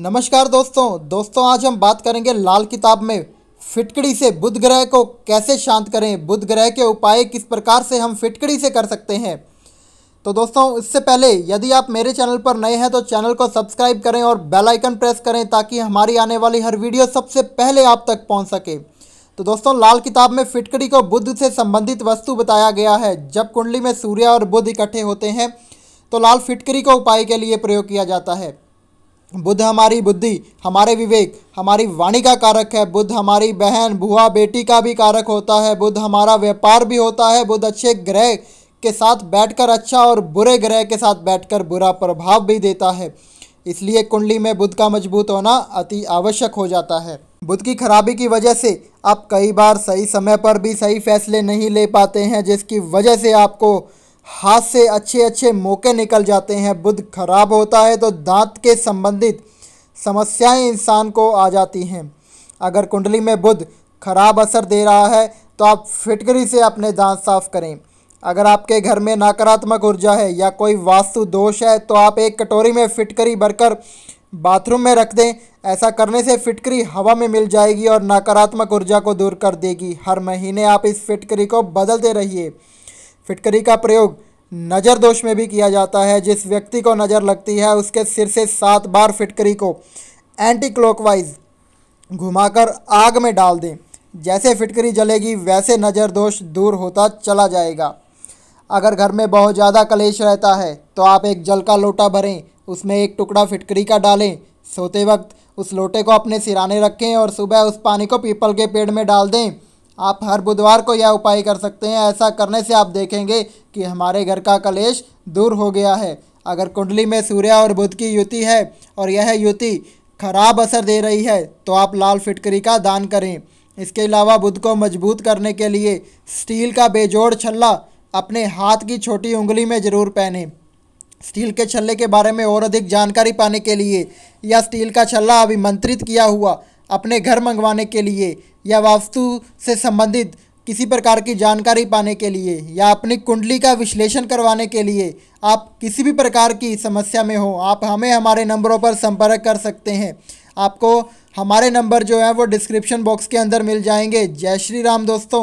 नमस्कार दोस्तों दोस्तों आज हम बात करेंगे लाल किताब में फिटकड़ी से बुध ग्रह को कैसे शांत करें बुध ग्रह के उपाय किस प्रकार से हम फिटकड़ी से कर सकते हैं तो दोस्तों इससे पहले यदि आप मेरे चैनल पर नए हैं तो चैनल को सब्सक्राइब करें और बेल आइकन प्रेस करें ताकि हमारी आने वाली हर वीडियो सबसे पहले आप तक पहुंच सके तो दोस्तों लाल किताब में फिटकड़ी को बुध से संबंधित वस्तु बताया गया है जब कुंडली में सूर्य और बुध इकट्ठे होते हैं तो लाल फिटकड़ी को उपाय के लिए प्रयोग किया जाता है बुद्ध हमारी बुद्धि हमारे विवेक हमारी वाणी का कारक है बुद्ध हमारी बहन बुआ बेटी का भी कारक होता है बुद्ध हमारा व्यापार भी होता है बुद्ध अच्छे ग्रह के साथ बैठकर अच्छा और बुरे ग्रह के साथ बैठकर बुरा प्रभाव भी देता है इसलिए कुंडली में बुद्ध का मजबूत होना अति आवश्यक हो जाता है बुद्ध की खराबी की वजह से आप कई बार सही समय पर भी सही फैसले नहीं ले पाते हैं जिसकी वजह से आपको हाथ से अच्छे अच्छे मौके निकल जाते हैं बुध खराब होता है तो दांत के संबंधित समस्याएं इंसान को आ जाती हैं अगर कुंडली में बुध खराब असर दे रहा है तो आप फिटकरी से अपने दांत साफ करें अगर आपके घर में नकारात्मक ऊर्जा है या कोई वास्तु दोष है तो आप एक कटोरी में फिटकरी भरकर बाथरूम में रख दें ऐसा करने से फिटकरी हवा में मिल जाएगी और नकारात्मक ऊर्जा को दूर कर देगी हर महीने आप इस फिटकरी को बदलते रहिए फिटकरी का प्रयोग नज़र दोष में भी किया जाता है जिस व्यक्ति को नज़र लगती है उसके सिर से सात बार फिटकरी को एंटी क्लॉकवाइज घुमाकर आग में डाल दें जैसे फिटकरी जलेगी वैसे नज़र दोष दूर होता चला जाएगा अगर घर में बहुत ज़्यादा कलेश रहता है तो आप एक जल का लोटा भरें उसमें एक टुकड़ा फिटकरी का डालें सोते वक्त उस लोटे को अपने सिराने रखें और सुबह उस पानी को पीपल के पेड़ में डाल दें आप हर बुधवार को यह उपाय कर सकते हैं ऐसा करने से आप देखेंगे कि हमारे घर का कलेश दूर हो गया है अगर कुंडली में सूर्य और बुध की युति है और यह युति खराब असर दे रही है तो आप लाल फिटकरी का दान करें इसके अलावा बुध को मजबूत करने के लिए स्टील का बेजोड़ छल्ला अपने हाथ की छोटी उंगली में ज़रूर पहने स्टील के छल्ले के बारे में और अधिक जानकारी पाने के लिए या स्टील का छल्ला अभिमंत्रित किया हुआ अपने घर मंगवाने के लिए या वास्तु से संबंधित किसी प्रकार की जानकारी पाने के लिए या अपनी कुंडली का विश्लेषण करवाने के लिए आप किसी भी प्रकार की समस्या में हो आप हमें हमारे नंबरों पर संपर्क कर सकते हैं आपको हमारे नंबर जो है वो डिस्क्रिप्शन बॉक्स के अंदर मिल जाएंगे जय श्री राम दोस्तों